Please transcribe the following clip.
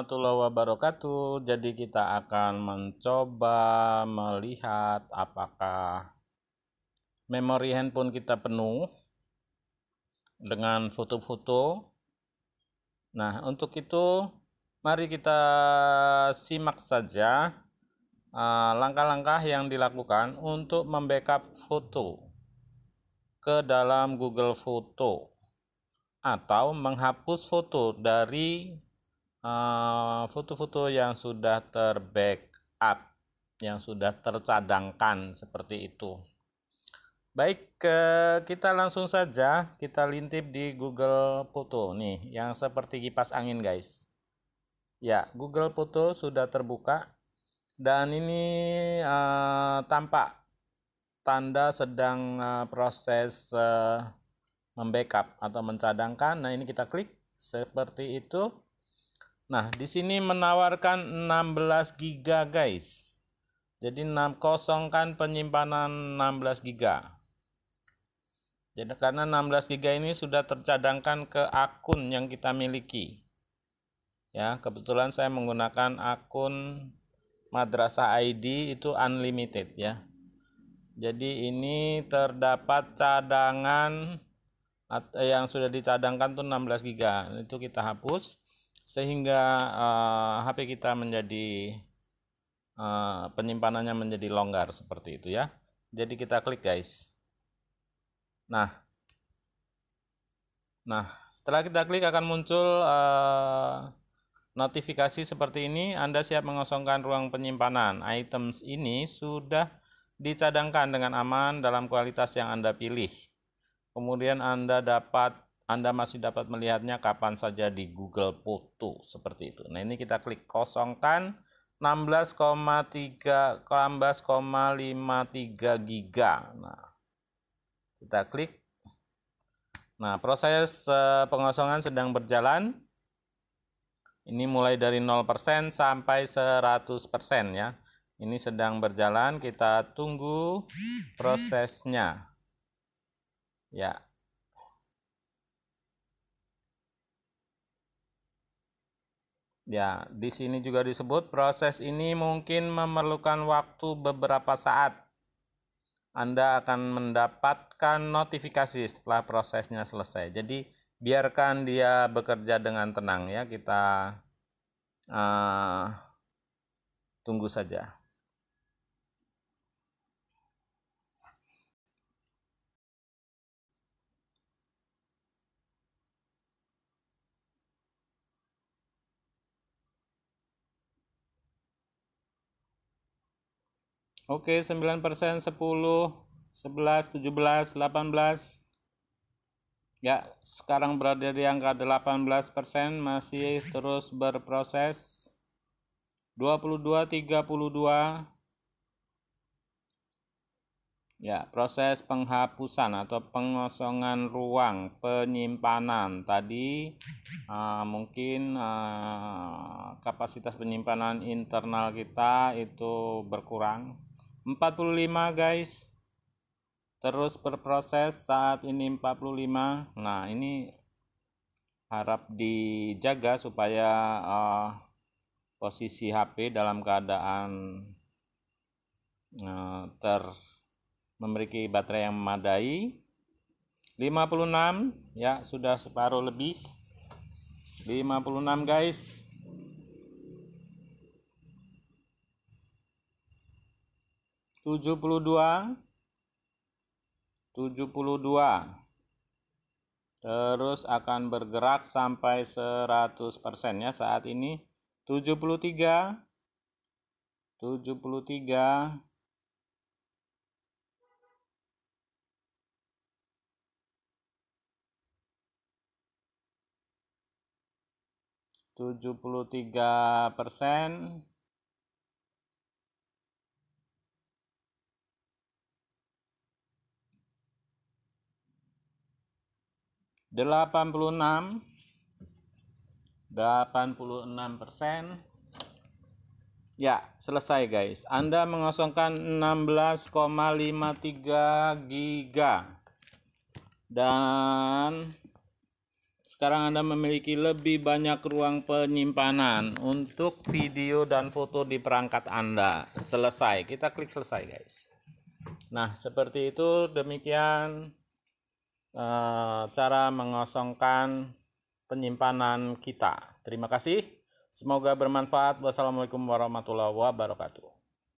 warahmatullahi wabarakatuh. Jadi kita akan mencoba melihat apakah memori handphone kita penuh dengan foto-foto. Nah, untuk itu mari kita simak saja eh, langkah-langkah yang dilakukan untuk membackup foto ke dalam Google Foto atau menghapus foto dari Eh, foto-foto yang sudah terbackup, yang sudah tercadangkan seperti itu. Baik, uh, kita langsung saja kita lintip di Google Foto nih, yang seperti kipas angin guys. Ya, Google Foto sudah terbuka dan ini uh, tampak tanda sedang uh, proses uh, membackup atau mencadangkan. Nah, ini kita klik seperti itu Nah, di sini menawarkan 16 GB, guys. Jadi kosongkan penyimpanan 16 GB. Jadi karena 16 GB ini sudah tercadangkan ke akun yang kita miliki. Ya, kebetulan saya menggunakan akun Madrasah ID itu unlimited ya. Jadi ini terdapat cadangan eh, yang sudah dicadangkan tuh 16 GB. Itu kita hapus sehingga uh, eh, HP kita menjadi uh, penyimpanannya menjadi longgar seperti itu ya. Jadi kita klik guys. Nah, nah setelah kita klik akan muncul uh, notifikasi seperti ini. Anda siap mengosongkan ruang penyimpanan. Items ini sudah dicadangkan dengan aman dalam kualitas yang Anda pilih. Kemudian Anda dapat anda masih dapat melihatnya kapan saja di Google Foto seperti itu. Nah, ini kita klik kosongkan 16,3 16,53 giga. Nah, kita klik. Nah, proses eh, pengosongan sedang berjalan. Ini mulai dari 0% sampai 100% ya. Ini sedang berjalan, kita tunggu prosesnya. Ya, Ya, di sini juga disebut proses ini mungkin memerlukan waktu beberapa saat. Anda akan mendapatkan notifikasi setelah prosesnya selesai. Jadi, biarkan dia bekerja dengan tenang ya. Kita uh, tunggu saja. Oke, 9 persen, 10, 11, 17, 18. Ya, sekarang berada di angka 18 persen, masih terus berproses. 22, 32. Ya, proses penghapusan atau pengosongan ruang penyimpanan tadi uh, mungkin uh, kapasitas penyimpanan internal kita itu berkurang 45 guys terus berproses saat ini 45 nah ini harap dijaga supaya uh, posisi HP dalam keadaan uh, ter memiliki baterai yang memadai 56 ya sudah separuh lebih 56 guys 72 72 terus akan bergerak sampai 100% ya saat ini 73 73 73 persen 86 86 persen ya selesai guys Anda mengosongkan 16,53 giga dan sekarang Anda memiliki lebih banyak ruang penyimpanan untuk video dan foto di perangkat Anda selesai kita klik selesai guys Nah seperti itu demikian Eh, cara mengosongkan penyimpanan kita. Terima kasih. Semoga bermanfaat. Wassalamualaikum warahmatullahi wabarakatuh.